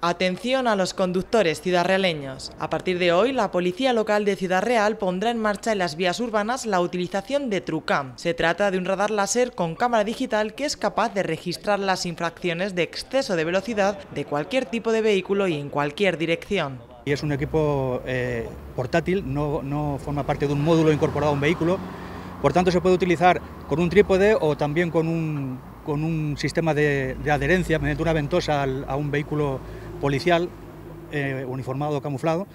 Atención a los conductores ciudadrealeños. A partir de hoy, la Policía Local de Ciudad Real pondrá en marcha en las vías urbanas la utilización de Trucam. Se trata de un radar láser con cámara digital que es capaz de registrar las infracciones de exceso de velocidad de cualquier tipo de vehículo y en cualquier dirección. Y es un equipo eh, portátil, no, forma parte de un módulo incorporado a un vehículo, por tanto se puede utilizar con un trípode o también con un, con un sistema de, de adherencia mediante una ventosa a un vehículo policial eh, uniformado, camuflado,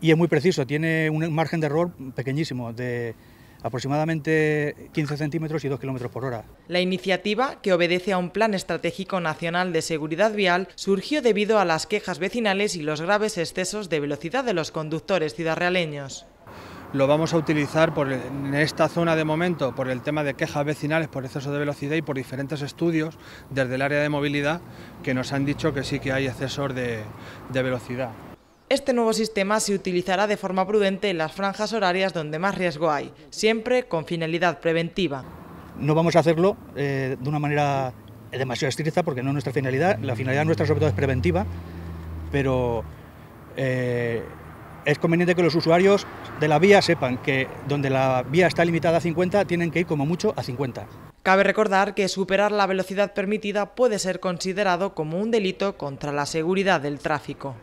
y es muy preciso, tiene un margen de error pequeñísimo, de aproximadamente 15 centímetros y 2 kilómetros por hora. La iniciativa, que obedece a un Plan Estratégico Nacional de Seguridad Vial, surgió debido a las quejas vecinales y los graves excesos de velocidad de los conductores ciudadrealeños lo vamos a utilizar en esta zona de momento por el tema de quejas vecinales por exceso de velocidad y por diferentes estudios desde el área de movilidad que nos han dicho que sí que hay accesor de, velocidad. Este nuevo sistema se utilizará de forma prudente en las franjas horarias donde más riesgo hay, siempre con finalidad preventiva. No vamos a hacerlo eh, de una manera demasiado estricta porque no es nuestra finalidad, la finalidad nuestra sobre todo es preventiva, pero eh, es conveniente que los usuarios de la vía sepan que donde la vía está limitada a 50 tienen que ir como mucho a 50. Cabe recordar que superar la velocidad permitida puede ser considerado como un delito contra la seguridad del tráfico.